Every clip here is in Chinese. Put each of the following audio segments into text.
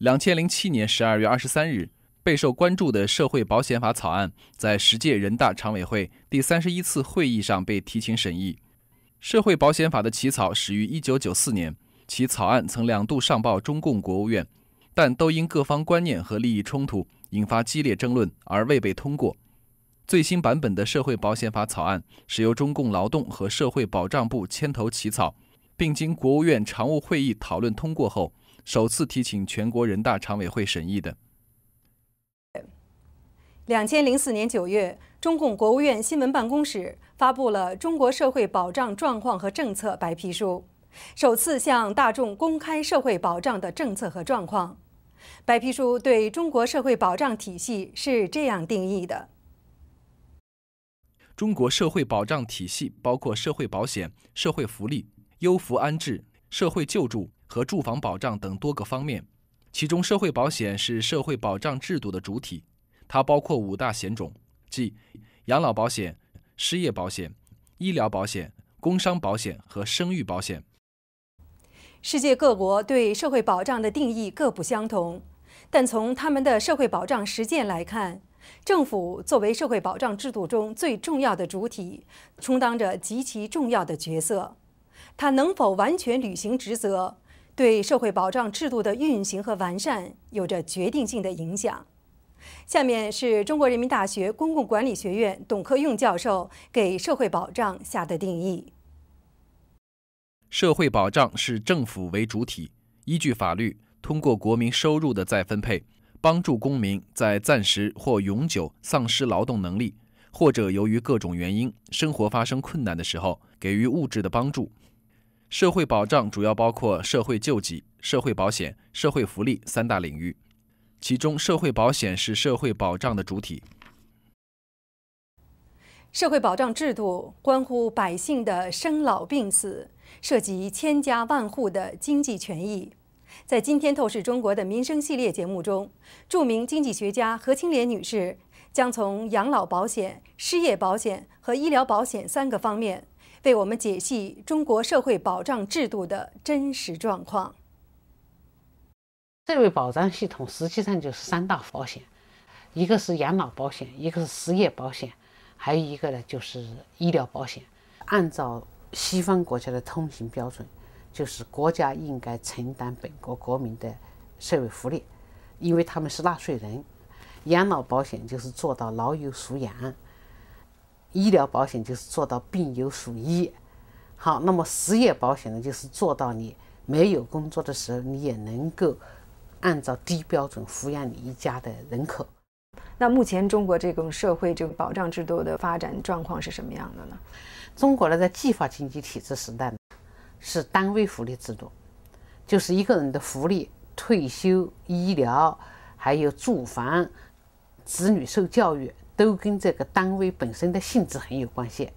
两千零七年十二月二十三日，备受关注的社会保险法草案在十届人大常委会第三十一次会议上被提请审议。社会保险法的起草始于一九九四年，其草案曾两度上报中共国务院，但都因各方观念和利益冲突引发激烈争论而未被通过。最新版本的社会保险法草案是由中共劳动和社会保障部牵头起草，并经国务院常务会议讨论通过后。首次提请全国人大常委会审议的。两千零四年九月，中共国务院新闻办公室发布了《中国社会保障状况和政策白皮书》，首次向大众公开社会保障的政策和状况。白皮书对中国社会保障体系是这样定义的：中国社会保障体系包括社会保险、社会福利、优抚安置、社会救助。和住房保障等多个方面，其中社会保险是社会保障制度的主体，它包括五大险种，即养老保险、失业保险、医疗保险、工伤保险和生育保险。世界各国对社会保障的定义各不相同，但从他们的社会保障实践来看，政府作为社会保障制度中最重要的主体，充当着极其重要的角色。它能否完全履行职责？对社会保障制度的运行和完善有着决定性的影响。下面是中国人民大学公共管理学院董克用教授给社会保障下的定义：社会保障是政府为主体，依据法律，通过国民收入的再分配，帮助公民在暂时或永久丧失劳动能力，或者由于各种原因生活发生困难的时候，给予物质的帮助。社会保障主要包括社会救济、社会保险、社会福利三大领域，其中社会保险是社会保障的主体。社会保障制度关乎百姓的生老病死，涉及千家万户的经济权益。在今天《透视中国》的民生系列节目中，著名经济学家何青莲女士将从养老保险、失业保险和医疗保险三个方面。为我们解析中国社会保障制度的真实状况。社会保障系统实际上就是三大保险，一个是养老保险，一个是失业保险，还有一个呢就是医疗保险。按照西方国家的通行标准，就是国家应该承担本国国民的社会福利，因为他们是纳税人。养老保险就是做到老有所养。医疗保险就是做到病有所医，好，那么失业保险呢，就是做到你没有工作的时候，你也能够按照低标准抚养你一家的人口。那目前中国这种社会这个保障制度的发展状况是什么样的呢？中国呢，在计划经济体制时代，是单位福利制度，就是一个人的福利、退休、医疗，还有住房、子女受教育。都跟这个单位本身的性质很有关系。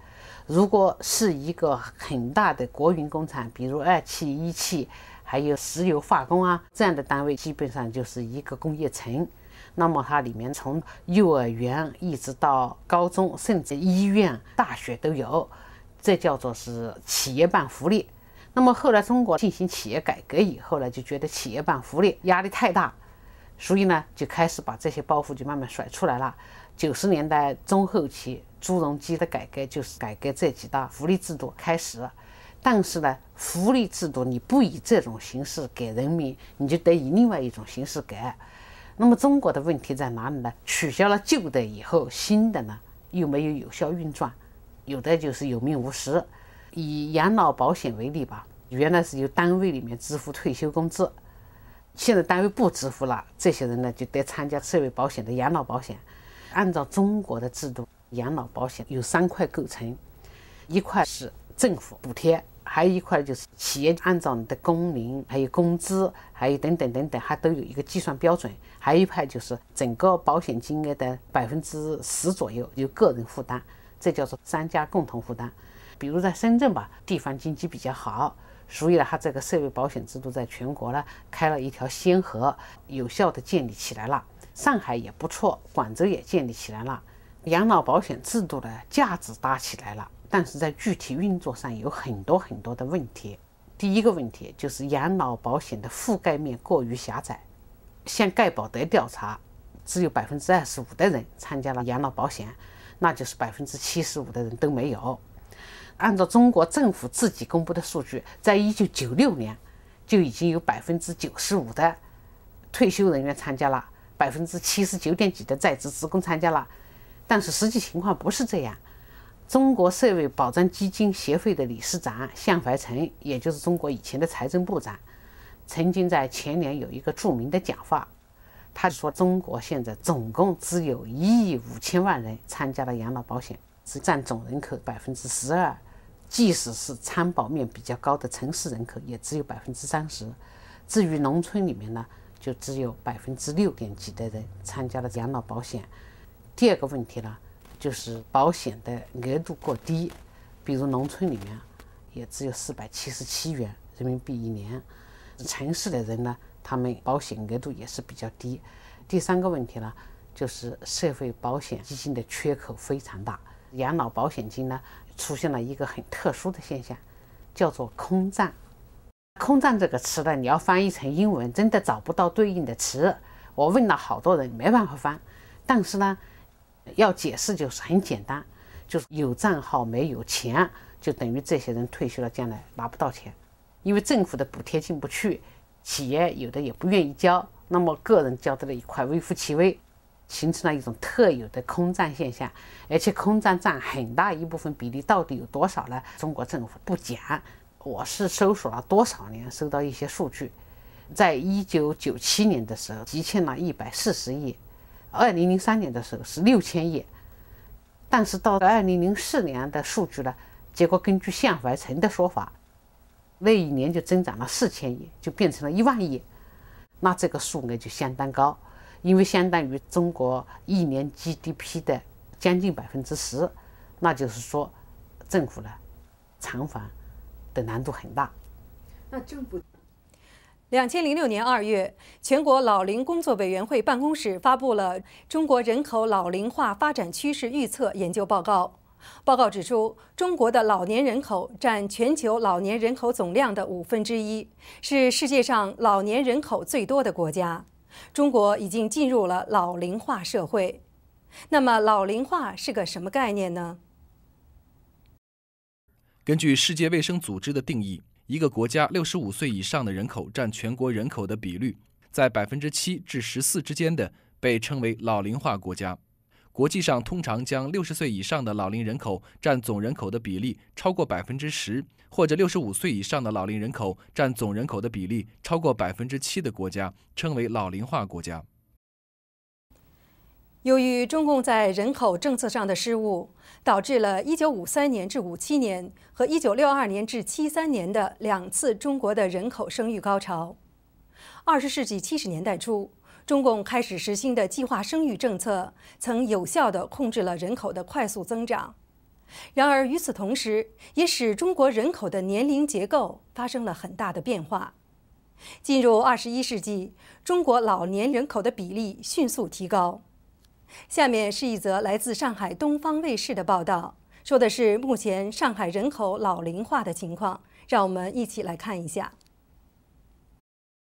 如果是一个很大的国营工厂，比如二汽、一汽，还有石油化工啊这样的单位，基本上就是一个工业城。那么它里面从幼儿园一直到高中，甚至医院、大学都有，这叫做是企业办福利。那么后来中国进行企业改革以后呢，就觉得企业办福利压力太大，所以呢就开始把这些包袱就慢慢甩出来了。九十年代中后期，朱镕基的改革就是改革这几大福利制度开始。但是呢，福利制度你不以这种形式给人民，你就得以另外一种形式给。那么中国的问题在哪里呢？取消了旧的以后，新的呢又没有有效运转，有的就是有名无实。以养老保险为例吧，原来是由单位里面支付退休工资，现在单位不支付了，这些人呢就得参加社会保险的养老保险。按照中国的制度，养老保险有三块构成，一块是政府补贴，还有一块就是企业按照你的工龄、还有工资、还有等等等等，它都有一个计算标准，还有一块就是整个保险金额的百分之十左右由个人负担，这叫做三家共同负担。比如在深圳吧，地方经济比较好，所以呢，它这个社会保险制度在全国呢开了一条先河，有效的建立起来了。上海也不错，广州也建立起来了，养老保险制度的架子搭起来了，但是在具体运作上有很多很多的问题。第一个问题就是养老保险的覆盖面过于狭窄。像盖保德调查，只有百分之二十五的人参加了养老保险，那就是百分之七十五的人都没有。按照中国政府自己公布的数据，在一九九六年就已经有百分之九十五的退休人员参加了。百分之七十九点几的在职职工参加了，但是实际情况不是这样。中国社会保障基金协会的理事长向怀诚，也就是中国以前的财政部长，曾经在前年有一个著名的讲话，他就说：中国现在总共只有一亿五千万人参加了养老保险，只占总人口百分之十二。即使是参保面比较高的城市人口，也只有百分之三十。至于农村里面呢？就只有百分之六点几的人参加了养老保险。第二个问题呢，就是保险的额度过低，比如农村里面也只有四百七十七元人民币一年，城市的人呢，他们保险额度也是比较低。第三个问题呢，就是社会保险基金的缺口非常大，养老保险金呢出现了一个很特殊的现象，叫做空账。空战这个词呢，你要翻译成英文，真的找不到对应的词。我问了好多人，没办法翻。但是呢，要解释就是很简单，就是有账号没有钱，就等于这些人退休了，将来拿不到钱，因为政府的补贴进不去，企业有的也不愿意交，那么个人交的那一块微乎其微，形成了一种特有的空战现象。而且空战占很大一部分比例，到底有多少呢？中国政府不讲。我是搜索了多少年，搜到一些数据，在一九九七年的时候，集欠了一百四十亿；二零零三年的时候是六千亿，但是到了二零零四年的数据呢？结果根据向怀诚的说法，那一年就增长了四千亿，就变成了一万亿。那这个数额就相当高，因为相当于中国一年 GDP 的将近百分之十。那就是说，政府呢，偿还。的难度很大。那政府，两千零六年二月，全国老龄工作委员会办公室发布了《中国人口老龄化发展趋势预测研究报告》。报告指出，中国的老年人口占全球老年人口总量的五分之一，是世界上老年人口最多的国家。中国已经进入了老龄化社会。那么，老龄化是个什么概念呢？根据世界卫生组织的定义，一个国家65岁以上的人口占全国人口的比率在7%至14%之间的，被称为老龄化国家。国际上通常将60岁以上的老龄人口占总人口的比例超过10%，或者65岁以上的老龄人口占总人口的比例超过7%的国家，称为老龄化国家。由于中共在人口政策上的失误，导致了1953年至57年和1962年至73年的两次中国的人口生育高潮。二十世纪七十年代初，中共开始实行的计划生育政策，曾有效地控制了人口的快速增长。然而，与此同时，也使中国人口的年龄结构发生了很大的变化。进入二十一世纪，中国老年人口的比例迅速提高。下面是一则来自上海东方卫视的报道，说的是目前上海人口老龄化的情况，让我们一起来看一下。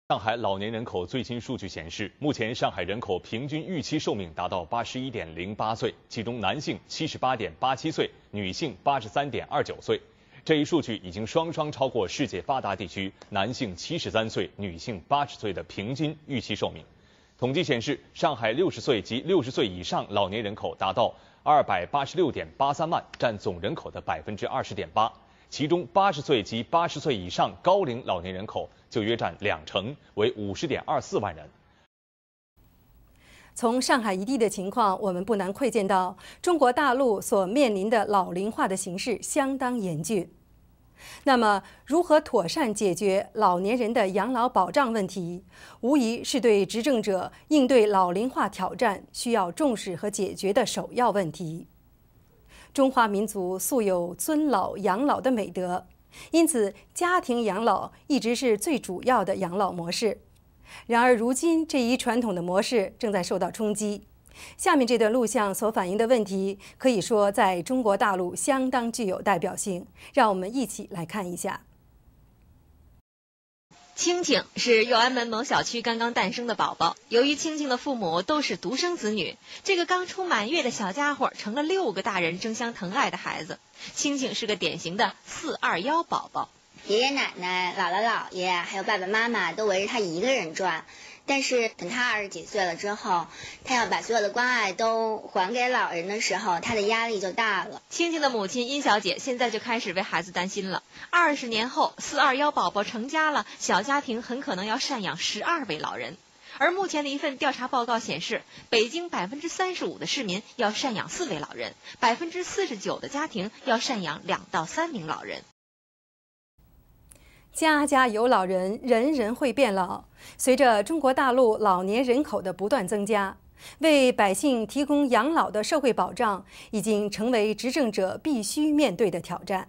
上海老年人口最新数据显示，目前上海人口平均预期寿命达到八十一点零八岁，其中男性七十八点八七岁，女性八十三点二九岁。这一数据已经双双超过世界发达地区男性七十三岁、女性八十岁的平均预期寿命。统计显示，上海六十岁及六十岁以上老年人口达到二百八十六点八三万，占总人口的百分之二十点八。其中八十岁及八十岁以上高龄老年人口就约占两成，为五十点二四万人。从上海一地的情况，我们不难窥见到中国大陆所面临的老龄化的形势相当严峻。那么，如何妥善解决老年人的养老保障问题，无疑是对执政者应对老龄化挑战需要重视和解决的首要问题。中华民族素有尊老养老的美德，因此家庭养老一直是最主要的养老模式。然而，如今这一传统的模式正在受到冲击。下面这段录像所反映的问题，可以说在中国大陆相当具有代表性。让我们一起来看一下。青青是右安门某小区刚刚诞生的宝宝。由于青青的父母都是独生子女，这个刚出满月的小家伙成了六个大人争相疼爱的孩子。青青是个典型的“四二幺”宝宝，爷爷奶奶、姥姥姥爷还有爸爸妈妈都围着他一个人转。但是等他二十几岁了之后，他要把所有的关爱都还给老人的时候，他的压力就大了。青青的母亲殷小姐现在就开始为孩子担心了。二十年后，四二幺宝宝成家了，小家庭很可能要赡养十二位老人。而目前的一份调查报告显示，北京百分之三十五的市民要赡养四位老人，百分之四十九的家庭要赡养两到三名老人。家家有老人，人人会变老。随着中国大陆老年人口的不断增加，为百姓提供养老的社会保障已经成为执政者必须面对的挑战。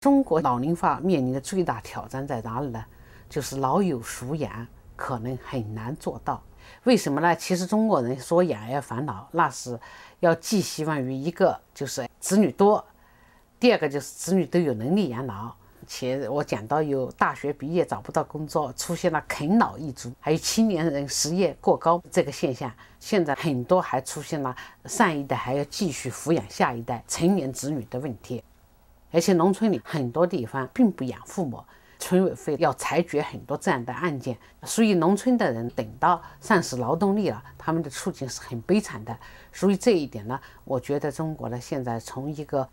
中国老龄化面临的最大挑战在哪里呢？就是老有所养，可能很难做到。为什么呢？其实中国人说养儿防老，那是要寄希望于一个，就是子女多。第二个就是子女都有能力养老，且我讲到有大学毕业找不到工作，出现了啃老一族，还有青年人失业过高这个现象。现在很多还出现了上一代还要继续抚养下一代成年子女的问题，而且农村里很多地方并不养父母，村委会要裁决很多这样的案件。所以农村的人等到丧失劳动力了，他们的处境是很悲惨的。所以这一点呢，我觉得中国呢现在从一个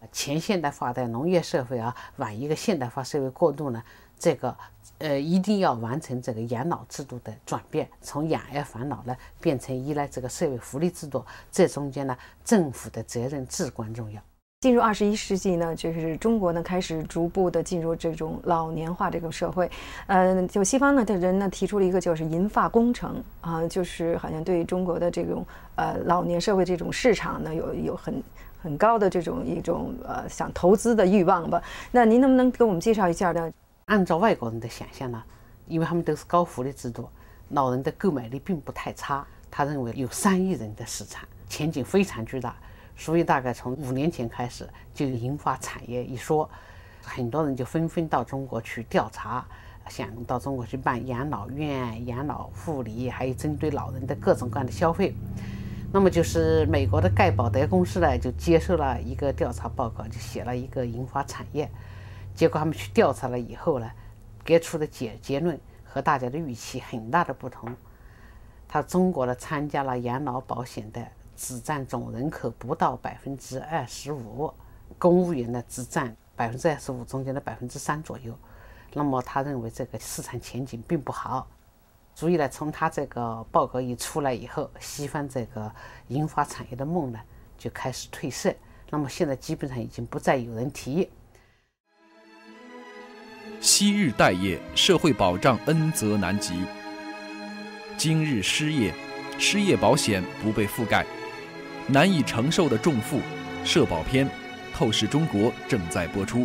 呃，前现代化的农业社会啊，往一个现代化社会过渡呢，这个呃，一定要完成这个养老制度的转变，从养儿防老呢，变成依赖这个社会福利制度。这中间呢，政府的责任至关重要。进入二十一世纪呢，就是中国呢开始逐步的进入这种老年化这个社会。嗯，就西方呢的人呢提出了一个就是银发工程啊，就是好像对中国的这种呃老年社会这种市场呢有有很。很高的这种一种呃想投资的欲望吧。那您能不能给我们介绍一下呢？按照外国人的想象呢，因为他们都是高福利制度，老人的购买力并不太差。他认为有三亿人的市场，前景非常巨大。所以大概从五年前开始，就银发产业一说，很多人就纷纷到中国去调查，想到中国去办养老院、养老护理，还有针对老人的各种各样的消费。那么就是美国的盖保德公司呢，就接受了一个调查报告，就写了一个银发产业。结果他们去调查了以后呢，给出的结结论和大家的预期很大的不同。他中国呢参加了养老保险的只占总人口不到百分之二十五，公务员呢只占百分之二十五中间的百分之三左右。那么他认为这个市场前景并不好。所以呢，从他这个报告一出来以后，西方这个银发产业的梦呢就开始褪色。那么现在基本上已经不再有人提。昔日待业，社会保障恩泽难及；今日失业，失业保险不被覆盖，难以承受的重负。社保篇，透视中国正在播出。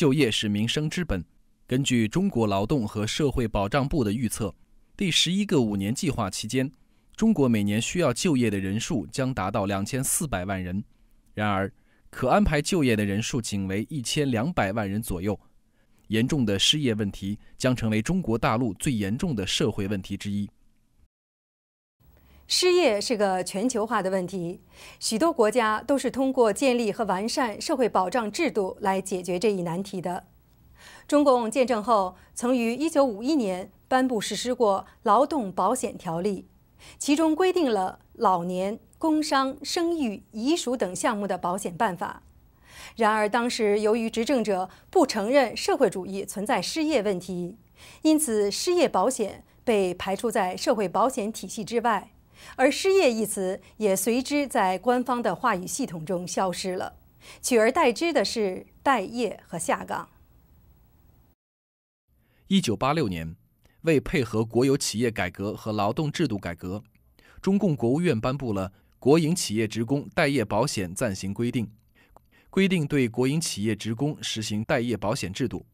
就业是民生之本。根据中国劳动和社会保障部的预测，第十一个五年计划期间，中国每年需要就业的人数将达到两千四百万人。然而，可安排就业的人数仅为一千两百万人左右，严重的失业问题将成为中国大陆最严重的社会问题之一。失业是个全球化的问题，许多国家都是通过建立和完善社会保障制度来解决这一难题的。中共建政后，曾于1951年颁布实施过《劳动保险条例》，其中规定了老年、工伤、生育、遗属等项目的保险办法。然而，当时由于执政者不承认社会主义存在失业问题，因此失业保险被排除在社会保险体系之外。而“失业”一词也随之在官方的话语系统中消失了，取而代之的是“待业”和“下岗”。一九八六年，为配合国有企业改革和劳动制度改革，中共国务院颁布了《国营企业职工待业保险暂行规定》，规定对国营企业职工实行待业保险制度。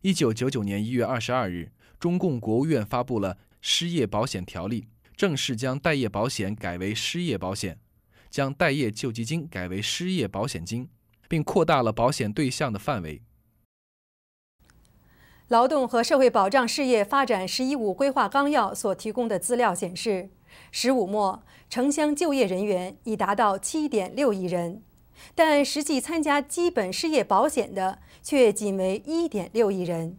一九九九年一月二十二日，中共国务院发布了《失业保险条例》。正式将待业保险改为失业保险，将待业救济金改为失业保险金，并扩大了保险对象的范围。《劳动和社会保障事业发展“十一五”规划纲要》所提供的资料显示，十五末城乡就业人员已达到七点六亿人，但实际参加基本失业保险的却仅为一点六亿人。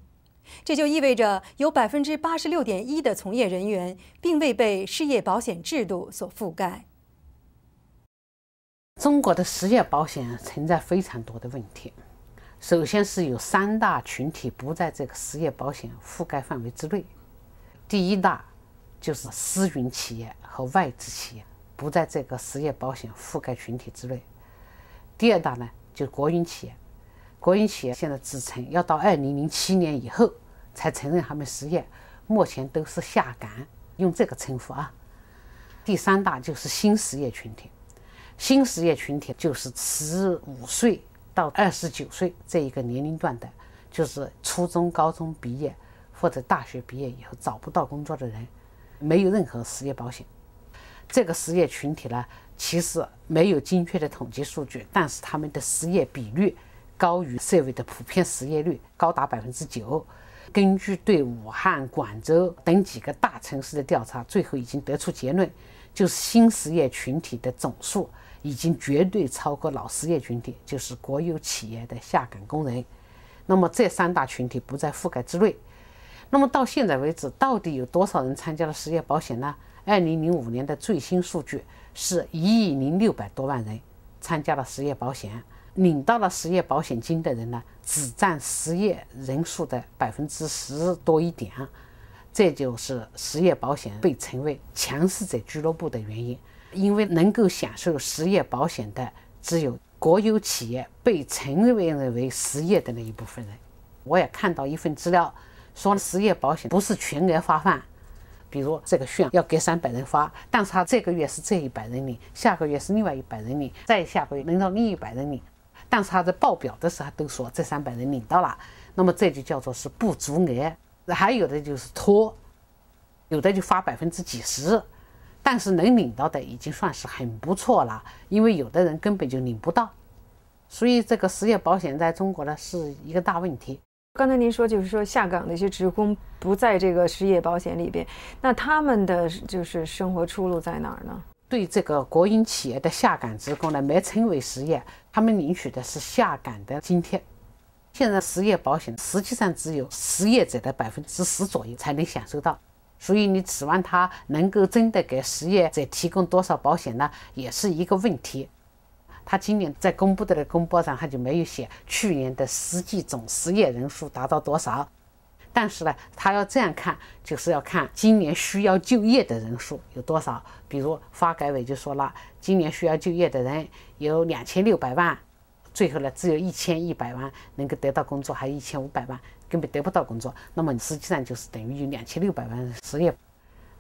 这就意味着有百分之八十六点一的从业人员并未被失业保险制度所覆盖。中国的失业保险存在非常多的问题，首先是有三大群体不在这个失业保险覆盖范围之内。第一大就是私营企业和外资企业不在这个失业保险覆盖群体之内。第二大呢，就是国营企业。国营企业现在自称要到二零零七年以后才承认他们失业，目前都是下岗，用这个称呼啊。第三大就是新失业群体，新失业群体就是十五岁到二十九岁这一个年龄段的，就是初中、高中毕业或者大学毕业以后找不到工作的人，没有任何失业保险。这个失业群体呢，其实没有精确的统计数据，但是他们的失业比率。高于社会的普遍失业率高达百分之九。根据对武汉、广州等几个大城市的调查，最后已经得出结论，就是新失业群体的总数已经绝对超过老失业群体，就是国有企业的下岗工人。那么这三大群体不在覆盖之内。那么到现在为止，到底有多少人参加了失业保险呢？二零零五年的最新数据是一亿零六百多万人参加了失业保险。领到了失业保险金的人呢，只占失业人数的百分之十多一点，这就是失业保险被称为强势者俱乐部的原因。因为能够享受失业保险的，只有国有企业被成为为失业的那一部分人。我也看到一份资料说，失业保险不是全额发放，比如这个券要给三百人发，但是他这个月是这一百人领，下个月是另外一百人领，再下个月轮到另一百人领。但是他在报表的时候都说这三百人领到了，那么这就叫做是不足额，还有的就是拖，有的就发百分之几十，但是能领到的已经算是很不错了，因为有的人根本就领不到，所以这个失业保险在中国呢是一个大问题。刚才您说就是说下岗的一些职工不在这个失业保险里边，那他们的就是生活出路在哪儿呢？对这个国营企业的下岗职工呢，没称为失业，他们领取的是下岗的津贴。现在失业保险实际上只有失业者的百分之十左右才能享受到，所以你指望他能够真的给失业者提供多少保险呢，也是一个问题。他今年在公布的那公报上，他就没有写去年的实际总失业人数达到多少。但是呢，他要这样看，就是要看今年需要就业的人数有多少。比如发改委就说了，今年需要就业的人有两千六百万，最后呢，只有一千一百万能够得到工作，还有一千五百万根本得不到工作。那么实际上就是等于有两千六百万失业。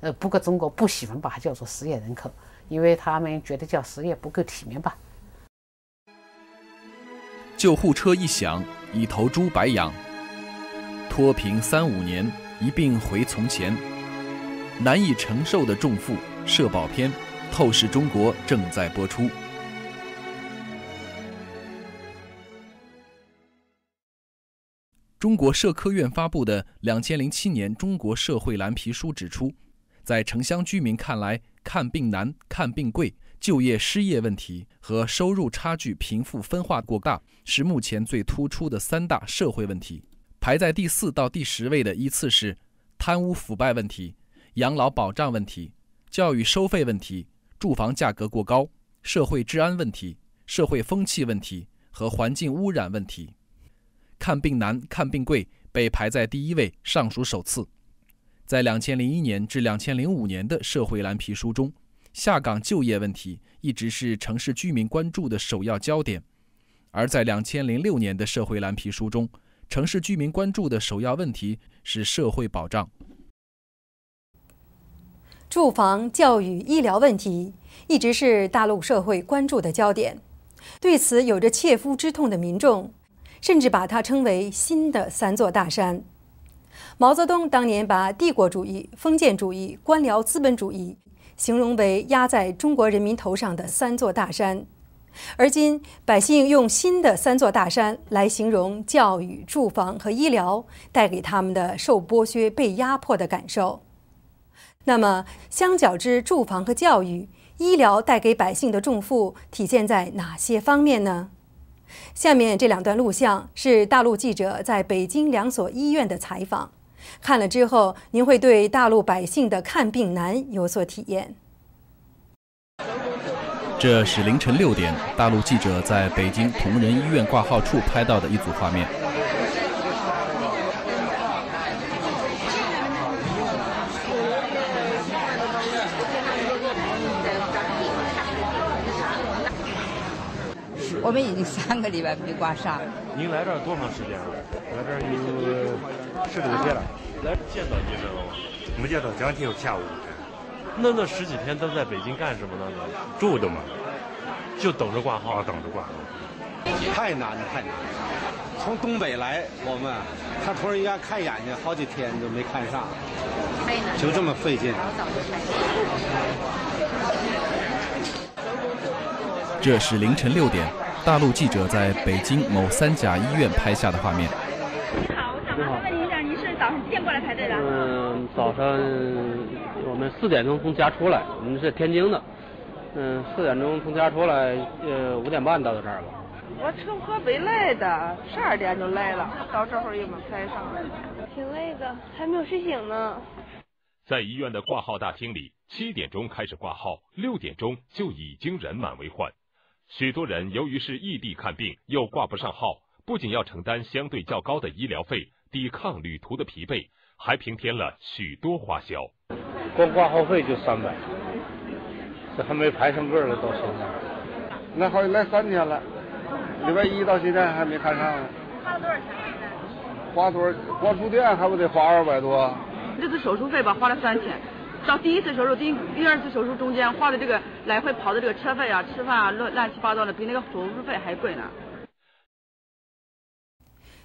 呃，不过中国不喜欢把它叫做失业人口，因为他们觉得叫失业不够体面吧。救护车一响，一头猪白养。脱贫三五年，一并回从前。难以承受的重负，社保篇，透视中国正在播出。中国社科院发布的《两千零七年中国社会蓝皮书》指出，在城乡居民看来，看病难、看病贵、就业失业问题和收入差距、贫富分化过大，是目前最突出的三大社会问题。排在第四到第十位的依次是贪污腐败问题、养老保障问题、教育收费问题、住房价格过高、社会治安问题、社会风气问题和环境污染问题。看病难、看病贵被排在第一位，尚属首次。在2001年至2005年的社会蓝皮书中，下岗就业问题一直是城市居民关注的首要焦点，而在2006年的社会蓝皮书中，城市居民关注的首要问题是社会保障、住房、教育、医疗问题，一直是大陆社会关注的焦点。对此有着切肤之痛的民众，甚至把它称为“新的三座大山”。毛泽东当年把帝国主义、封建主义、官僚资本主义形容为压在中国人民头上的三座大山。而今，百姓用新的三座大山来形容教育、住房和医疗带给他们的受剥削、被压迫的感受。那么，相较之住房和教育，医疗带给百姓的重负体现在哪些方面呢？下面这两段录像是大陆记者在北京两所医院的采访，看了之后，您会对大陆百姓的看病难有所体验。这是凌晨六点，大陆记者在北京同仁医院挂号处拍到的一组画面。我们已经三个礼拜没挂上了。您来这儿多长时间了？来这儿已经十多天了，来见到医生了没见到？今天下午。那那十几天都在北京干什么呢？住着嘛，就等着挂号，等着挂号。太难太难，从东北来我们，他同仁医院看眼睛，好几天都没看上。就这么费劲。这是凌晨六点，大陆记者在北京某三甲医院拍下的画面。你好，我想麻烦问您一下，您是早上几点过来排队的？嗯，早上。我们四点钟从家出来，我们是天津的，嗯，四点钟从家出来，呃，五点半到的这儿吧。我从河北来的，十二点就来了，到这会儿也没排上，挺累的，还没有睡醒呢。在医院的挂号大厅里，七点钟开始挂号，六点钟就已经人满为患。许多人由于是异地看病，又挂不上号，不仅要承担相对较高的医疗费，抵抗旅途的疲惫。还平添了许多花销，光挂号费就三百，这还没排上个呢，到现在，来好来三天了，礼拜一到现在还没看上呢。花了多少钱？现在？花多少？光住店还不得花二百多？这次手术费吧？花了三千，到第一次手术、第第二次手术中间，花的这个来回跑的这个车费啊、吃饭啊，乱乱七八糟的，比那个手术费还贵呢。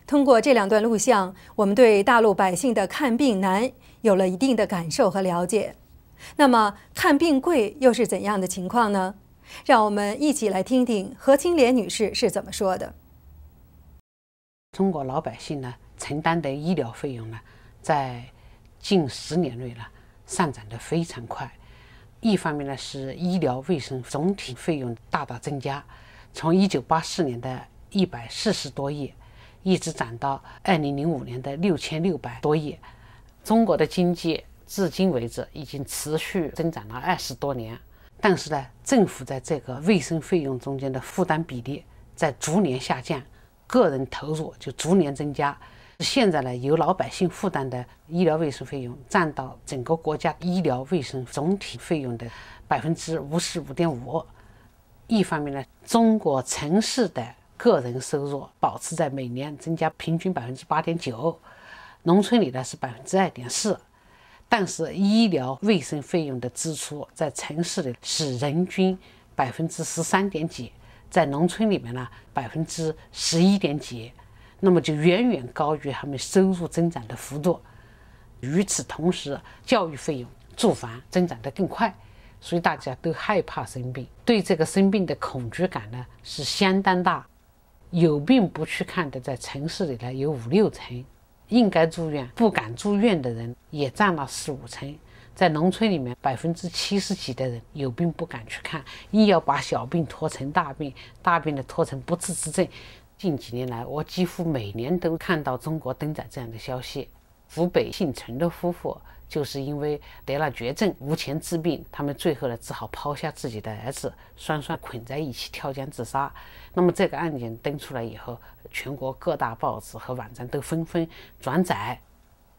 通过这两段录像，我们对大陆百姓的看病难有了一定的感受和了解。那么，看病贵又是怎样的情况呢？让我们一起来听听何青莲女士是怎么说的。中国老百姓呢，承担的医疗费用呢，在近十年内呢，上涨的非常快。一方面呢，是医疗卫生总体费用大大增加，从1984年的140多亿。一直涨到二零零五年的六千六百多亿，中国的经济至今为止已经持续增长了二十多年，但是呢，政府在这个卫生费用中间的负担比例在逐年下降，个人投入就逐年增加。现在呢，由老百姓负担的医疗卫生费用占到整个国家医疗卫生总体费用的百分之五十五点五。一方面呢，中国城市的。个人收入保持在每年增加平均百分之八点九，农村里呢是百分之二点四，但是医疗卫生费用的支出在城市里是人均百分之十三点几，在农村里面呢百分之十一点几，那么就远远高于他们收入增长的幅度。与此同时，教育费用、住房增长得更快，所以大家都害怕生病，对这个生病的恐惧感呢是相当大。有病不去看的，在城市里呢有五六成，应该住院不敢住院的人也占了四五成。在农村里面，百分之七十几的人有病不敢去看，硬要把小病拖成大病，大病的拖成不治之症。近几年来，我几乎每年都看到中国登载这样的消息：湖北姓陈的夫妇。就是因为得了绝症，无钱治病，他们最后呢只好抛下自己的儿子，双双捆在一起跳江自杀。那么这个案件登出来以后，全国各大报纸和网站都纷纷转载。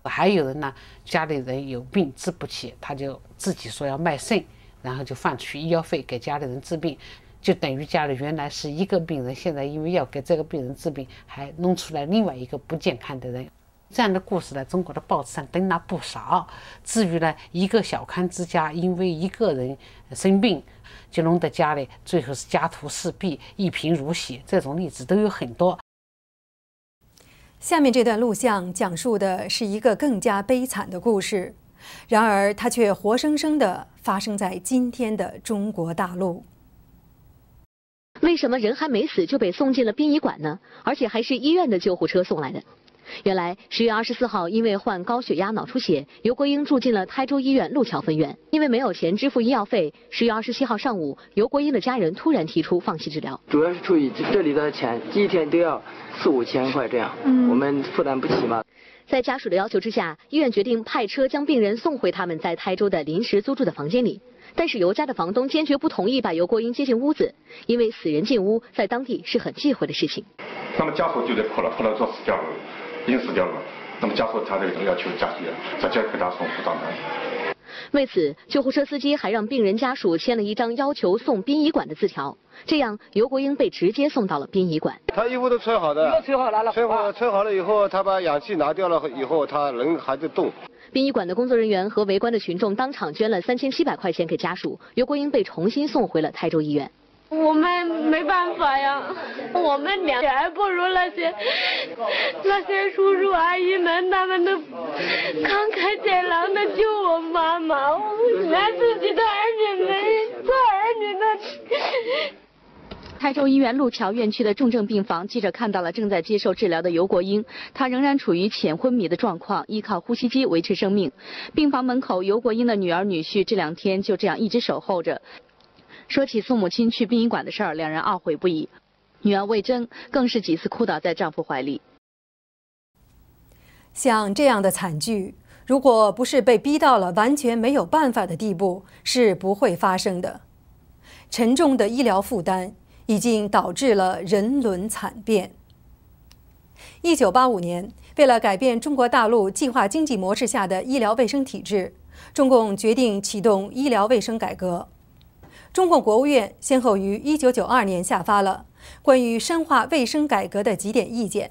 还有人呢，家里人有病治不起，他就自己说要卖肾，然后就放出医药费给家里人治病，就等于家里原来是一个病人，现在因为要给这个病人治病，还弄出来另外一个不健康的人。这样的故事呢，中国的报纸上登了不少。至于呢，一个小康之家因为一个人生病，就弄得家里最后是家徒四壁、一贫如洗，这种例子都有很多。下面这段录像讲述的是一个更加悲惨的故事，然而它却活生生的发生在今天的中国大陆。为什么人还没死就被送进了殡仪馆呢？而且还是医院的救护车送来的。原来十月二十四号，因为患高血压脑出血，尤国英住进了台州医院路桥分院。因为没有钱支付医药费，十月二十七号上午，尤国英的家人突然提出放弃治疗。主要是出于这里的钱一天都要四五千块这样，我们负担不起嘛。在家属的要求之下，医院决定派车将病人送回他们在台州的临时租住的房间里。但是尤家的房东坚决不同意把尤国英接进屋子，因为死人进屋在当地是很忌讳的事情。那么家属就得哭了，哭了做死掉了。已经死掉了，那么家属他这个要求降低了，再接给他送出到门。为此，救护车司机还让病人家属签了一张要求送殡仪馆的字条，这样尤国英被直接送到了殡仪馆。他衣服都吹好的，穿好了来了。吹好了，吹好了以后，他把氧气拿掉了以后，他人还在动。殡仪馆的工作人员和围观的群众当场捐了三千七百块钱给家属，尤国英被重新送回了台州医院。我们没办法呀，我们俩还不如那些那些叔叔阿姨们，他们都慷慨解囊的救我妈妈，我连自己的儿女们做儿女的。台州医院路桥院区的重症病房，记者看到了正在接受治疗的尤国英，他仍然处于浅昏迷的状况，依靠呼吸机维持生命。病房门口，尤国英的女儿、女婿这两天就这样一直守候着。说起送母亲去殡仪馆的事儿，两人懊悔不已。女儿魏征更是几次哭倒在丈夫怀里。像这样的惨剧，如果不是被逼到了完全没有办法的地步，是不会发生的。沉重的医疗负担已经导致了人伦惨变。一九八五年，为了改变中国大陆计划经济模式下的医疗卫生体制，中共决定启动医疗卫生改革。中共国务院先后于1992年下发了《关于深化卫生改革的几点意见》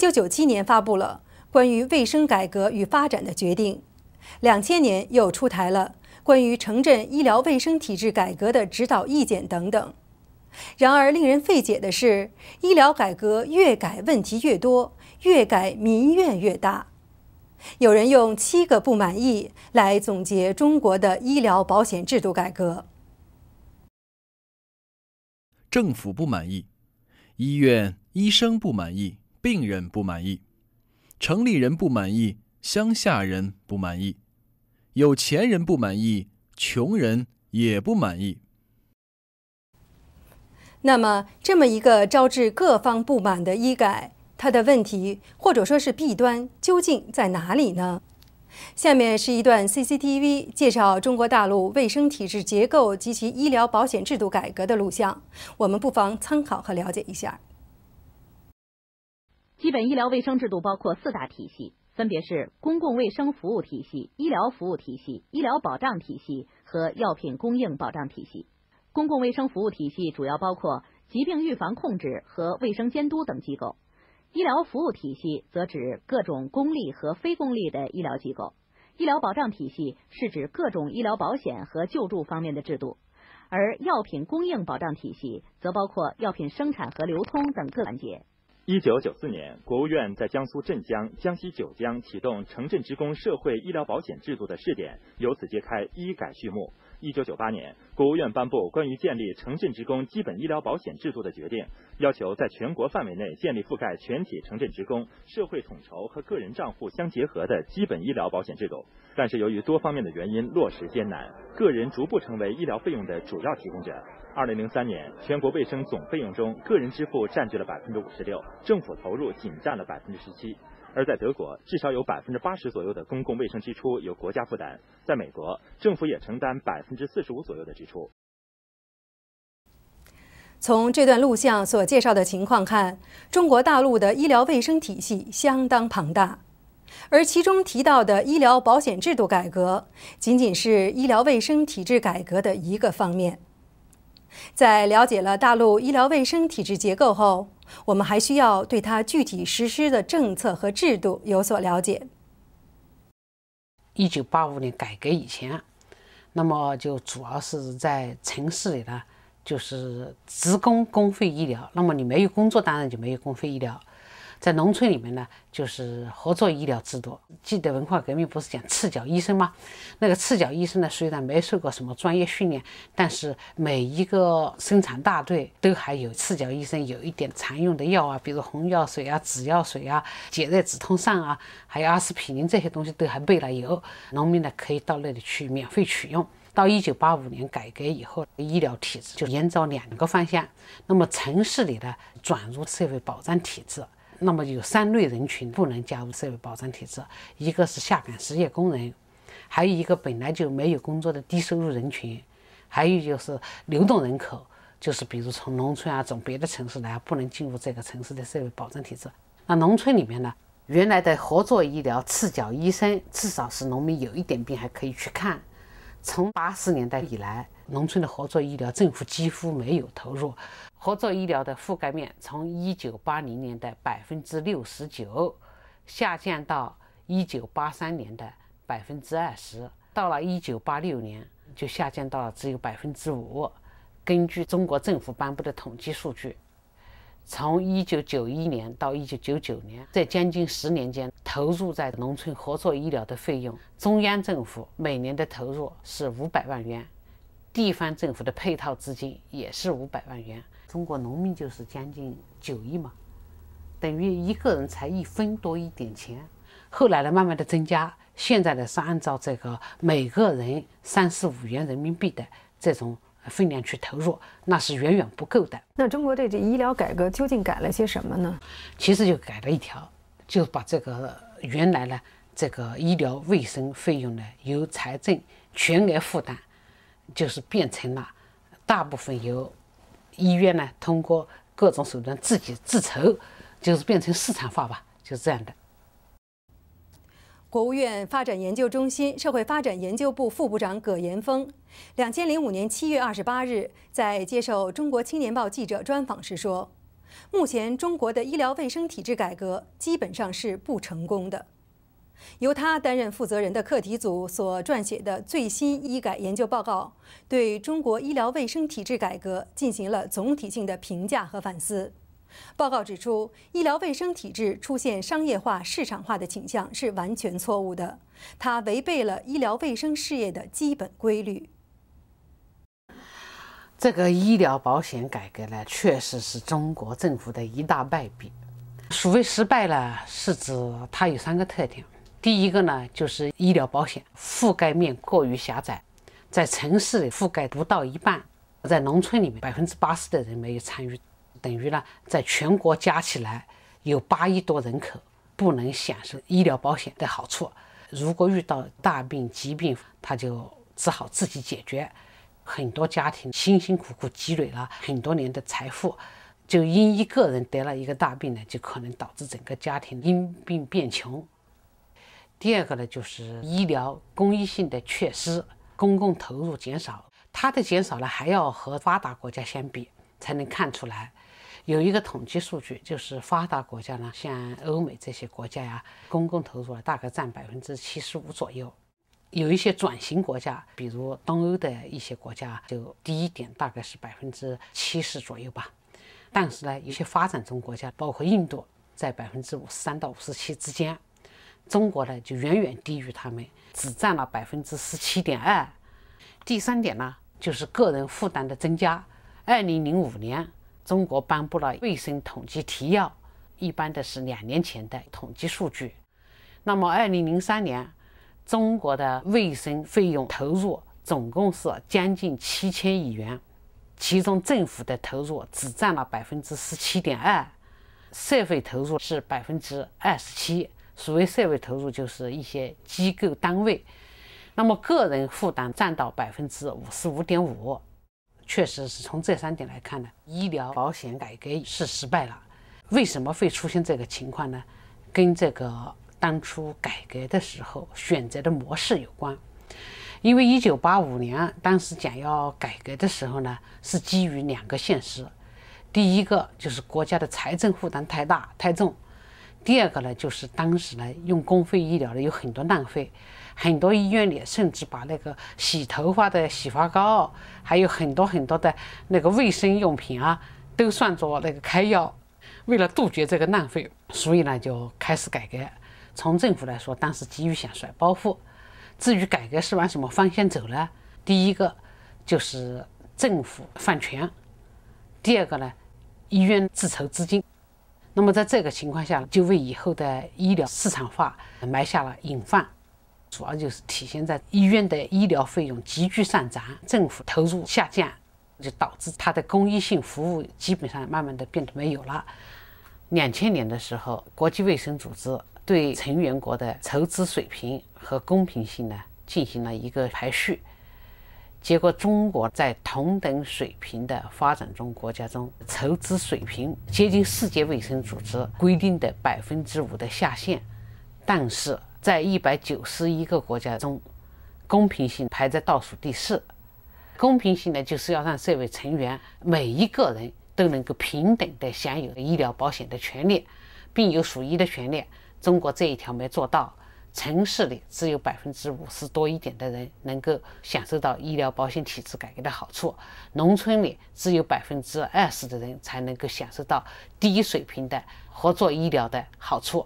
，1997年发布了《关于卫生改革与发展的决定》，2000年又出台了《关于城镇医疗卫生体制改革的指导意见》等等。然而，令人费解的是，医疗改革越改问题越多，越改民怨越大。有人用“七个不满意”来总结中国的医疗保险制度改革。政府不满意，医院医生不满意，病人不满意，城里人不满意，乡下人不满意，有钱人不满意，穷人也不满意。那么，这么一个招致各方不满的医改，它的问题或者说是弊端究竟在哪里呢？下面是一段 CCTV 介绍中国大陆卫生体制结构及其医疗保险制度改革的录像，我们不妨参考和了解一下。基本医疗卫生制度包括四大体系，分别是公共卫生服务体系、医疗服务体系、医疗保障体系和药品供应保障体系。公共卫生服务体系主要包括疾病预防控制和卫生监督等机构。医疗服务体系则指各种公立和非公立的医疗机构，医疗保障体系是指各种医疗保险和救助方面的制度，而药品供应保障体系则包括药品生产和流通等各环节。一九九四年，国务院在江苏镇江、江西九江启动城镇职工社会医疗保险制度的试点，由此揭开医改序幕。一九九八年，国务院颁布关于建立城镇职工基本医疗保险制度的决定，要求在全国范围内建立覆盖全体城镇职工、社会统筹和个人账户相结合的基本医疗保险制度。但是由于多方面的原因，落实艰难，个人逐步成为医疗费用的主要提供者。二零零三年，全国卫生总费用中，个人支付占据了百分之五十六，政府投入仅占了百分之十七。而在德国，至少有百分之八十左右的公共卫生支出由国家负担；在美国，政府也承担百分之四十五左右的支出。从这段录像所介绍的情况看，中国大陆的医疗卫生体系相当庞大，而其中提到的医疗保险制度改革，仅仅是医疗卫生体制改革的一个方面。在了解了大陆医疗卫生体制结构后，我们还需要对它具体实施的政策和制度有所了解。一九八五年改革以前，那么就主要是在城市里呢，就是职工公费医疗。那么你没有工作，当然就没有公费医疗。在农村里面呢，就是合作医疗制度。记得文化革命不是讲赤脚医生吗？那个赤脚医生呢，虽然没受过什么专业训练，但是每一个生产大队都还有赤脚医生，有一点常用的药啊，比如红药水啊、紫药水啊、解热止痛散啊，还有阿司匹林这些东西都还备了。以后农民呢可以到那里去免费取用。到一九八五年改革以后，医疗体制就沿着两个方向。那么城市里呢，转入社会保障体制。那么有三类人群不能加入社会保障体制：一个是下岗失业工人，还有一个本来就没有工作的低收入人群，还有就是流动人口，就是比如从农村啊、从别的城市来，不能进入这个城市的社会保障体制。那农村里面呢，原来的合作医疗、赤脚医生，至少是农民有一点病还可以去看。从八十年代以来，农村的合作医疗，政府几乎没有投入。合作医疗的覆盖面从一九八零年的百分之六十九下降到一九八三年的百分之二十，到了一九八六年就下降到了只有百分之五。根据中国政府颁布的统计数据，从一九九一年到一九九九年，在将近十年间，投入在农村合作医疗的费用，中央政府每年的投入是五百万元。地方政府的配套资金也是五百万元，中国农民就是将近九亿嘛，等于一个人才一分多一点钱。后来呢，慢慢的增加，现在呢是按照这个每个人三十五元人民币的这种分量去投入，那是远远不够的。那中国对这医疗改革究竟改了些什么呢？其实就改了一条，就把这个原来呢这个医疗卫生费用呢由财政全额负担。就是变成了，大部分由医院呢通过各种手段自己自筹，就是变成市场化吧，就是这样的。国务院发展研究中心社会发展研究部副部长葛延峰，两千零五年七月二十八日在接受中国青年报记者专访时说：“目前中国的医疗卫生体制改革基本上是不成功的。”由他担任负责人的课题组所撰写的最新医改研究报告，对中国医疗卫生体制改革进行了总体性的评价和反思。报告指出，医疗卫生体制出现商业化、市场化的倾向是完全错误的，它违背了医疗卫生事业的基本规律。这个医疗保险改革呢，确实是中国政府的一大败笔。所谓失败呢，是指它有三个特点。第一个呢，就是医疗保险覆盖面过于狭窄，在城市里覆盖不到一半，在农村里面百分之八十的人没有参与，等于呢，在全国加起来有八亿多人口不能享受医疗保险的好处。如果遇到大病疾病，他就只好自己解决。很多家庭辛辛苦苦积累了很多年的财富，就因一个人得了一个大病呢，就可能导致整个家庭因病变穷。第二个呢，就是医疗公益性的缺失，公共投入减少。它的减少呢，还要和发达国家相比才能看出来。有一个统计数据，就是发达国家呢，像欧美这些国家呀，公共投入大概占百分之七十五左右。有一些转型国家，比如东欧的一些国家，就低一点，大概是百分之七十左右吧。但是呢，有些发展中国家，包括印度，在百分之五十三到五十七之间。中国呢就远远低于他们，只占了百分之十七点二。第三点呢，就是个人负担的增加。二零零五年，中国颁布了卫生统计提要，一般的是两年前的统计数据。那么，二零零三年，中国的卫生费用投入总共是将近七千亿元，其中政府的投入只占了百分之十七点二，社会投入是百分之二十七。所谓社会投入就是一些机构单位，那么个人负担占到百分之五十五点五，确实是从这三点来看呢，医疗保险改革是失败了。为什么会出现这个情况呢？跟这个当初改革的时候选择的模式有关。因为一九八五年当时讲要改革的时候呢，是基于两个现实，第一个就是国家的财政负担太大太重。第二个呢，就是当时呢，用公费医疗呢有很多浪费，很多医院里甚至把那个洗头发的洗发膏，还有很多很多的那个卫生用品啊，都算作那个开药。为了杜绝这个浪费，所以呢就开始改革。从政府来说，当时急于想甩包袱。至于改革是往什么方向走呢？第一个就是政府放权，第二个呢，医院自筹资金。那么，在这个情况下，就为以后的医疗市场化埋下了隐患。主要就是体现在医院的医疗费用急剧上涨，政府投入下降，就导致它的公益性服务基本上慢慢的变得没有了。两千年的时候，国际卫生组织对成员国的筹资水平和公平性呢进行了一个排序。结果，中国在同等水平的发展中国家中，筹资水平接近世界卫生组织规定的百分之五的下限，但是在一百九十一个国家中，公平性排在倒数第四。公平性呢，就是要让社会成员每一个人都能够平等的享有医疗保险的权利，并有属益的权利。中国这一条没做到。城市里只有百分之五十多一点的人能够享受到医疗保险体制改革的好处，农村里只有百分之二十的人才能够享受到低水平的合作医疗的好处。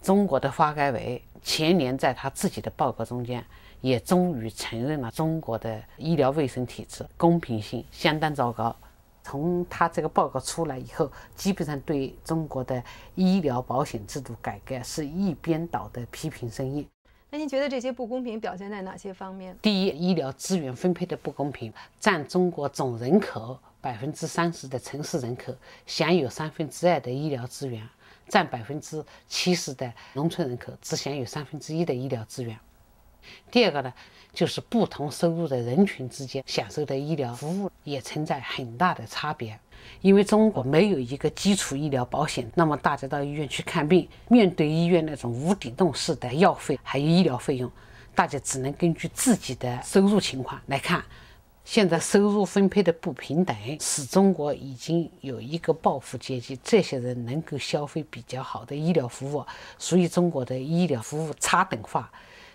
中国的发改委前年在他自己的报告中间也终于承认了中国的医疗卫生体制公平性相当糟糕。从他这个报告出来以后，基本上对中国的医疗保险制度改革是一边倒的批评声音。那您觉得这些不公平表现在哪些方面？第一，医疗资源分配的不公平，占中国总人口百分之三十的城市人口享有三分之二的医疗资源，占百分之七十的农村人口只享有三分之一的医疗资源。第二个呢？就是不同收入的人群之间享受的医疗服务也存在很大的差别，因为中国没有一个基础医疗保险，那么大家到医院去看病，面对医院那种无底洞式的药费还有医疗费用，大家只能根据自己的收入情况来看。现在收入分配的不平等，使中国已经有一个暴富阶级，这些人能够消费比较好的医疗服务，所以中国的医疗服务差等化。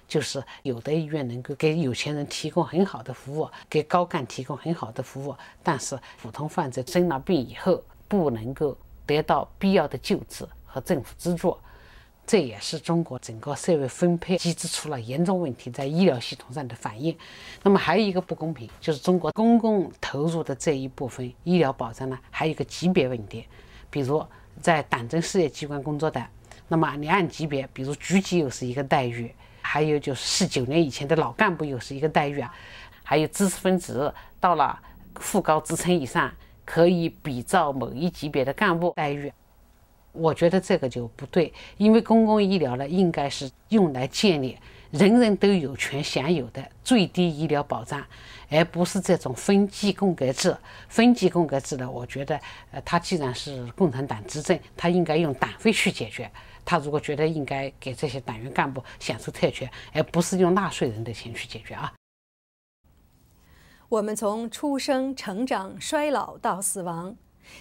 就是有的医院能够给有钱人提供很好的服务，给高干提供很好的服务，但是普通患者生了病以后不能够得到必要的救治和政府资助，这也是中国整个社会分配机制出了严重问题在医疗系统上的反应。那么还有一个不公平，就是中国公共投入的这一部分医疗保障呢，还有一个级别问题，比如在党政事业机关工作的，那么你按级别，比如局级又是一个待遇。还有就是四九年以前的老干部又是一个待遇啊，还有知识分子到了副高职称以上可以比照某一级别的干部待遇，我觉得这个就不对，因为公共医疗呢应该是用来建立人人都有权享有的最低医疗保障，而不是这种分级供给制。分级供给制呢，我觉得呃，它既然是共产党执政，它应该用党费去解决。他如果觉得应该给这些党员干部享受特权，而不是用纳税人的钱去解决啊。我们从出生、成长、衰老到死亡，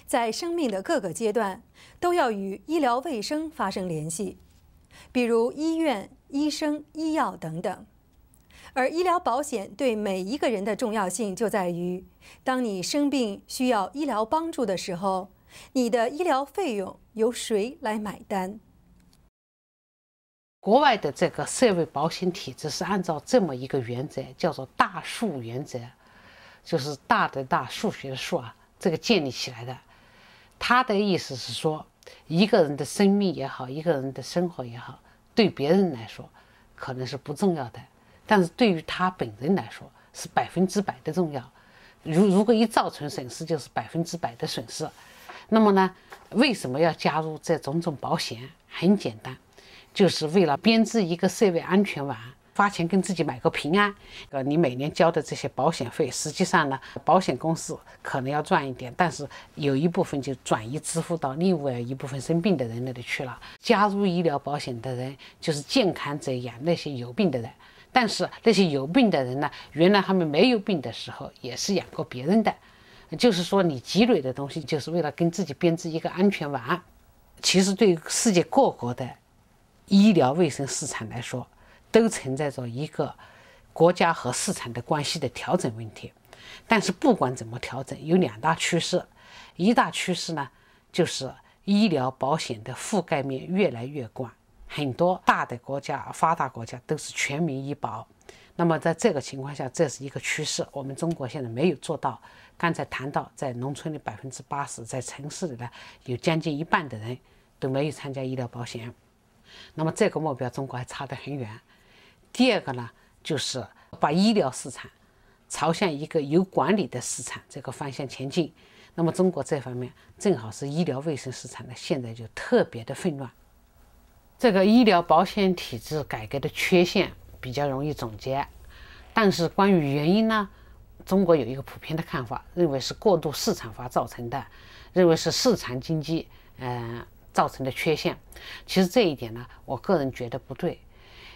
在生命的各个阶段都要与医疗卫生发生联系，比如医院、医生、医药等等。而医疗保险对每一个人的重要性就在于，当你生病需要医疗帮助的时候，你的医疗费用由谁来买单？国外的这个社会保险体制是按照这么一个原则，叫做“大数原则”，就是大的大，数学的数啊，这个建立起来的。他的意思是说，一个人的生命也好，一个人的生活也好，对别人来说可能是不重要的，但是对于他本人来说是百分之百的重要。如如果一造成损失，就是百分之百的损失。那么呢，为什么要加入这种种保险？很简单。就是为了编织一个社会安全网，花钱跟自己买个平安。呃，你每年交的这些保险费，实际上呢，保险公司可能要赚一点，但是有一部分就转移支付到另外一部分生病的人那里去了。加入医疗保险的人就是健康者养那些有病的人，但是那些有病的人呢，原来他们没有病的时候也是养过别人的。就是说，你积累的东西就是为了跟自己编织一个安全网。其实，对世界各国的。医疗卫生市场来说，都存在着一个国家和市场的关系的调整问题。但是，不管怎么调整，有两大趋势。一大趋势呢，就是医疗保险的覆盖面越来越广。很多大的国家、发达国家都是全民医保。那么，在这个情况下，这是一个趋势。我们中国现在没有做到。刚才谈到，在农村的百分之八十，在城市里呢，有将近一半的人都没有参加医疗保险。那么这个目标，中国还差得很远。第二个呢，就是把医疗市场朝向一个有管理的市场这个方向前进。那么中国这方面正好是医疗卫生市场呢，现在就特别的混乱。这个医疗保险体制改革的缺陷比较容易总结，但是关于原因呢，中国有一个普遍的看法，认为是过度市场化造成的，认为是市场经济，嗯。造成的缺陷，其实这一点呢，我个人觉得不对，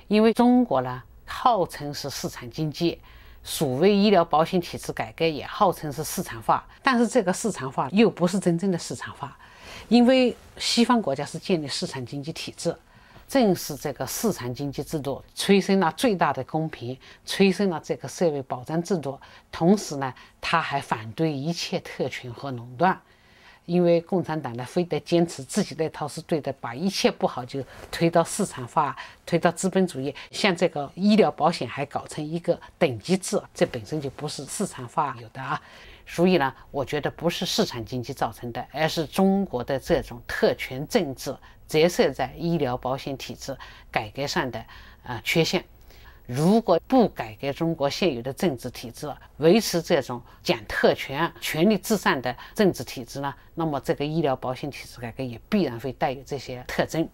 因为中国呢号称是市场经济，所谓医疗保险体制改革也号称是市场化，但是这个市场化又不是真正的市场化，因为西方国家是建立市场经济体制，正是这个市场经济制度催生了最大的公平，催生了这个社会保障制度，同时呢，他还反对一切特权和垄断。因为共产党呢，非得坚持自己那套是对的，把一切不好就推到市场化，推到资本主义。像这个医疗保险还搞成一个等级制，这本身就不是市场化有的啊。所以呢，我觉得不是市场经济造成的，而是中国的这种特权政治折射在医疗保险体制改革上的呃缺陷。如果不改革中国现有的政治体制，维持这种讲特权、权力至上的政治体制呢，那么这个医疗保险体制改革也必然会带有这些特征。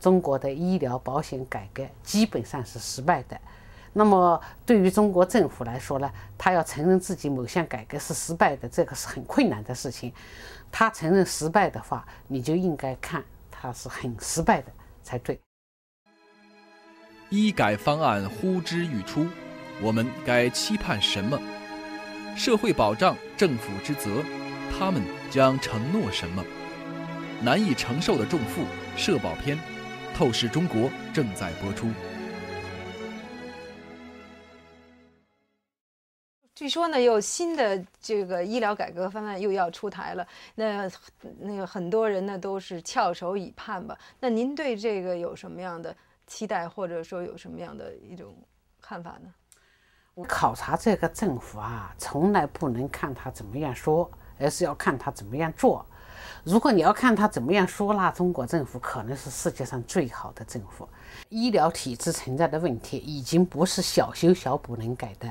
中国的医疗保险改革基本上是失败的。那么对于中国政府来说呢，他要承认自己某项改革是失败的，这个是很困难的事情。他承认失败的话，你就应该看他是很失败的才对。医改方案呼之欲出，我们该期盼什么？社会保障，政府之责，他们将承诺什么？难以承受的重负，社保篇，透视中国正在播出。据说呢，又新的这个医疗改革方案又要出台了，那那个很多人呢都是翘首以盼吧？那您对这个有什么样的？期待或者说有什么样的一种看法呢？我考察这个政府啊，从来不能看他怎么样说，而是要看他怎么样做。如果你要看他怎么样说，那中国政府可能是世界上最好的政府。医疗体制存在的问题已经不是小修小补能改的，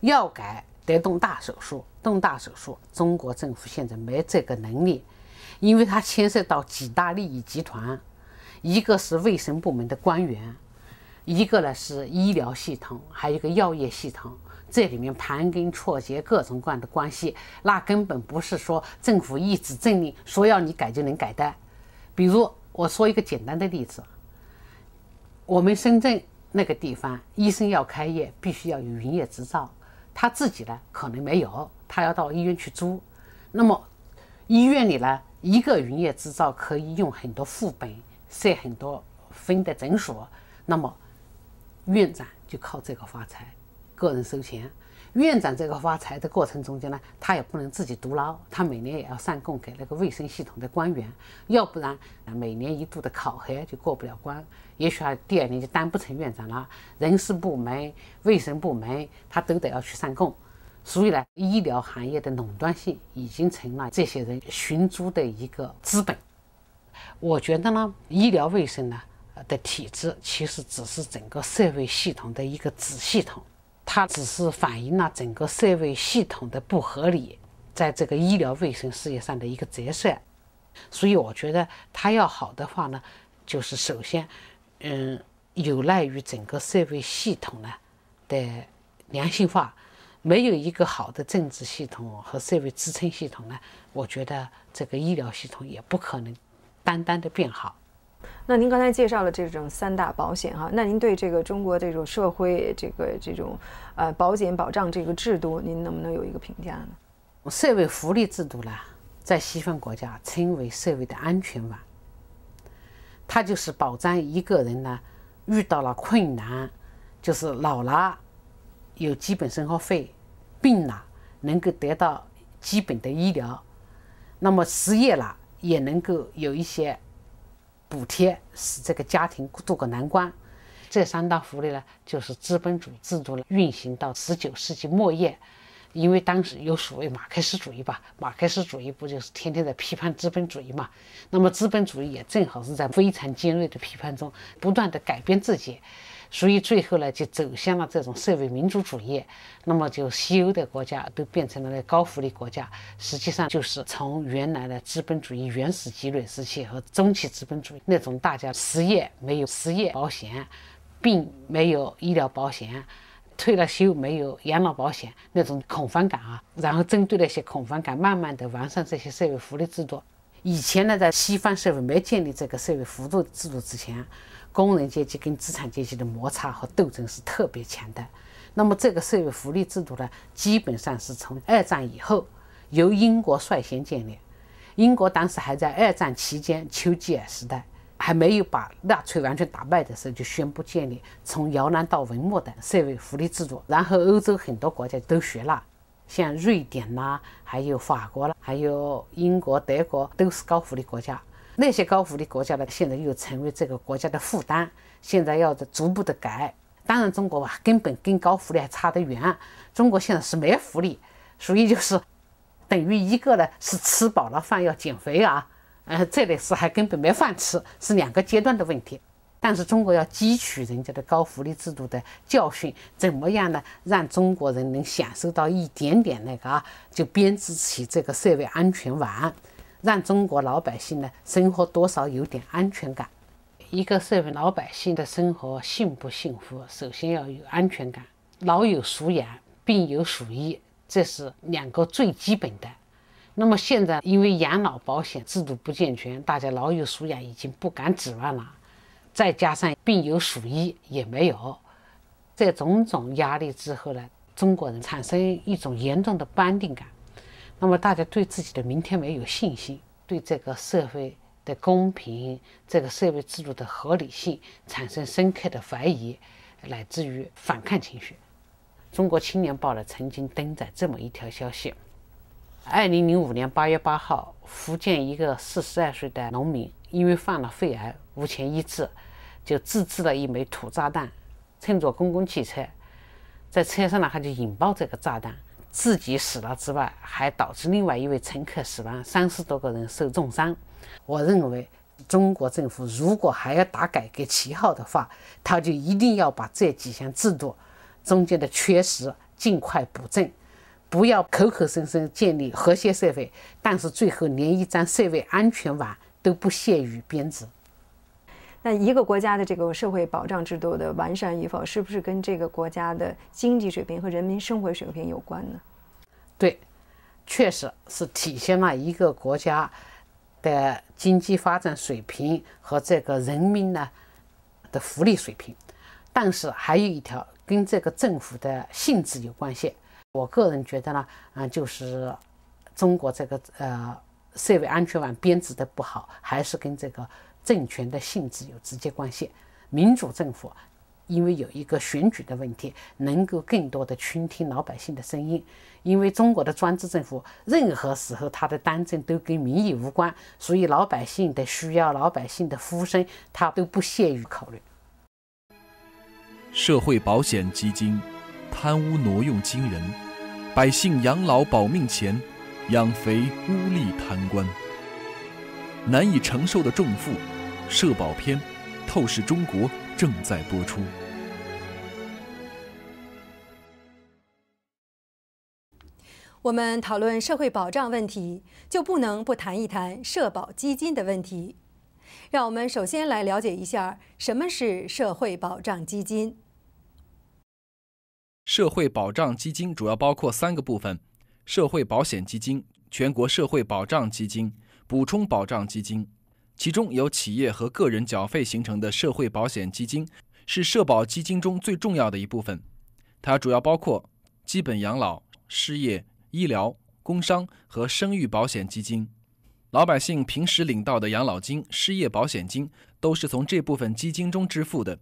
要改得动大手术。动大手术，中国政府现在没这个能力，因为它牵涉到几大利益集团。一个是卫生部门的官员，一个呢是医疗系统，还有一个药业系统，这里面盘根错节各种各样的关系，那根本不是说政府一纸政令说要你改就能改的。比如我说一个简单的例子，我们深圳那个地方，医生要开业必须要有营业执照，他自己呢可能没有，他要到医院去租。那么医院里呢，一个营业执照可以用很多副本。设很多分的诊所，那么院长就靠这个发财，个人收钱。院长这个发财的过程中间呢，他也不能自己独捞，他每年也要上供给那个卫生系统的官员，要不然每年一度的考核就过不了关，也许他第二年就当不成院长了。人事部门、卫生部门，他都得要去上供。所以呢，医疗行业的垄断性已经成了这些人寻租的一个资本。我觉得呢，医疗卫生呢的体制其实只是整个社会系统的一个子系统，它只是反映了整个社会系统的不合理，在这个医疗卫生事业上的一个折射。所以我觉得它要好的话呢，就是首先，嗯，有赖于整个社会系统呢的良性化。没有一个好的政治系统和社会支撑系统呢，我觉得这个医疗系统也不可能。单单的变好，那您刚才介绍了这种三大保险哈，那您对这个中国这种社会这个这种呃保险保障这个制度，您能不能有一个评价呢？社会福利制度呢，在西方国家称为社会的安全网，它就是保障一个人呢遇到了困难，就是老了有基本生活费，病了能够得到基本的医疗，那么失业了。也能够有一些补贴，使这个家庭渡过难关。这三大福利呢，就是资本主义制度了运行到十九世纪末叶。因为当时有所谓马克思主义吧，马克思主义不就是天天在批判资本主义嘛？那么资本主义也正好是在非常尖锐的批判中，不断的改变自己。所以最后呢，就走向了这种社会民主主义。那么，就西欧的国家都变成了高福利国家，实际上就是从原来的资本主义原始积累时期和中期资本主义那种大家失业没有失业保险，并没有医疗保险，退了休没有养老保险那种恐慌感啊。然后针对那些恐慌感，慢慢的完善这些社会福利制度。以前呢，在西方社会没建立这个社会福助制度之前，工人阶级跟资产阶级的摩擦和斗争是特别强的。那么，这个社会福利制度呢，基本上是从二战以后由英国率先建立。英国当时还在二战期间，丘吉尔时代还没有把纳粹完全打败的时候，就宣布建立从摇篮到文末的社会福利制度。然后，欧洲很多国家都学了。像瑞典啦，还有法国啦，还有英国、德国都是高福利国家。那些高福利国家呢，现在又成为这个国家的负担，现在要逐步的改。当然，中国吧，根本跟高福利还差得远。中国现在是没福利，所以就是等于一个呢是吃饱了饭要减肥啊，呃，这里是还根本没饭吃，是两个阶段的问题。但是中国要汲取人家的高福利制度的教训，怎么样呢？让中国人能享受到一点点那个啊，就编织起这个社会安全网，让中国老百姓呢生活多少有点安全感。一个社会老百姓的生活幸不幸福，首先要有安全感，老有所养，病有所医，这是两个最基本的。那么现在因为养老保险制度不健全，大家老有所养已经不敢指望了。再加上病有鼠疫也没有，这种种压力之后呢，中国人产生一种严重的不安定感。那么大家对自己的明天没有信心，对这个社会的公平、这个社会制度的合理性产生深刻的怀疑，乃至于反抗情绪。《中国青年报》呢曾经登载这么一条消息：，二零零五年八月八号，福建一个四十二岁的农民因为患了肺癌，无钱医治。就自制了一枚土炸弹，乘坐公共汽车，在车上呢他就引爆这个炸弹，自己死了之外，还导致另外一位乘客死亡，三十多个人受重伤。我认为，中国政府如果还要打改革旗号的话，他就一定要把这几项制度中间的缺失尽快补正，不要口口声声建立和谐社会，但是最后连一张社会安全网都不屑于编织。那一个国家的这个社会保障制度的完善与否，是不是跟这个国家的经济水平和人民生活水平有关呢？对，确实是体现了一个国家的经济发展水平和这个人民呢的福利水平。但是还有一条跟这个政府的性质有关系。我个人觉得呢，啊，就是中国这个呃社会安全网编制的不好，还是跟这个。政权的性质有直接关系。民主政府因为有一个选举的问题，能够更多的倾听老百姓的声音。因为中国的专制政府，任何时候他的当政都跟民意无关，所以老百姓的需要、老百姓的呼声，他都不屑于考虑。社会保险基金贪污挪用惊人，百姓养老保命钱养肥污吏贪官，难以承受的重负。社保篇，透视中国正在播出。我们讨论社会保障问题，就不能不谈一谈社保基金的问题。让我们首先来了解一下什么是社会保障基金。社会保障基金主要包括三个部分：社会保险基金、全国社会保障基金、补充保障基金。其中由企业和个人缴费形成的社会保险基金，是社保基金中最重要的一部分。它主要包括基本养老、失业、医疗、工伤和生育保险基金。老百姓平时领到的养老金、失业保险金都是从这部分基金中支付的。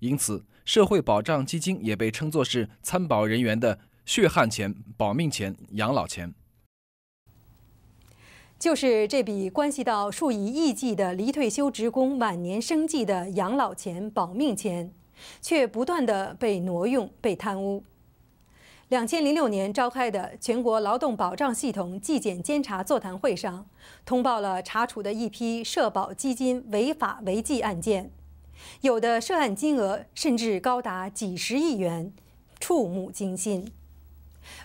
因此，社会保障基金也被称作是参保人员的血汗钱、保命钱、养老钱。就是这笔关系到数以亿计的离退休职工晚年生计的养老钱、保命钱，却不断的被挪用、被贪污。两千零六年召开的全国劳动保障系统纪检监察座谈会上，通报了查处的一批社保基金违法违纪案件，有的涉案金额甚至高达几十亿元，触目惊心。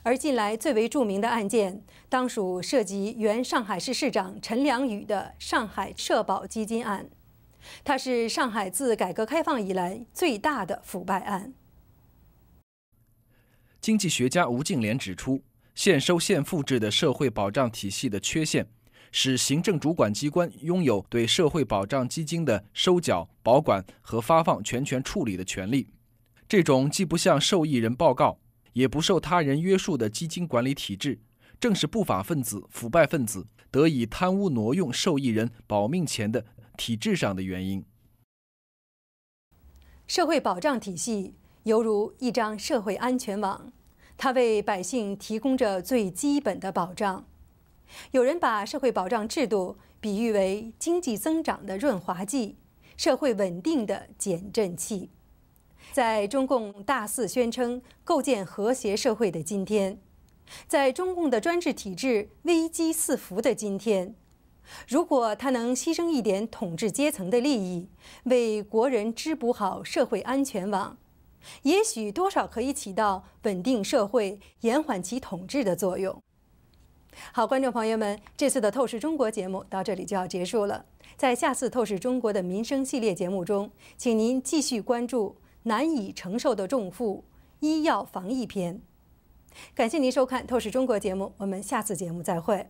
而近来最为著名的案件，当属涉及原上海市市长陈良宇的上海社保基金案，它是上海自改革开放以来最大的腐败案。经济学家吴敬琏指出，现收现付制的社会保障体系的缺陷，使行政主管机关拥有对社会保障基金的收缴、保管和发放全权处理的权利，这种既不向受益人报告。也不受他人约束的基金管理体制，正是不法分子、腐败分子得以贪污挪用受益人保命钱的体制上的原因。社会保障体系犹如一张社会安全网，它为百姓提供着最基本的保障。有人把社会保障制度比喻为经济增长的润滑剂、社会稳定的减震器。在中共大肆宣称构建和谐社会的今天，在中共的专制体制危机四伏的今天，如果他能牺牲一点统治阶层的利益，为国人织补好社会安全网，也许多少可以起到稳定社会、延缓其统治的作用。好，观众朋友们，这次的《透视中国》节目到这里就要结束了。在下次《透视中国》的民生系列节目中，请您继续关注。难以承受的重负，医药防疫篇。感谢您收看《透视中国》节目，我们下次节目再会。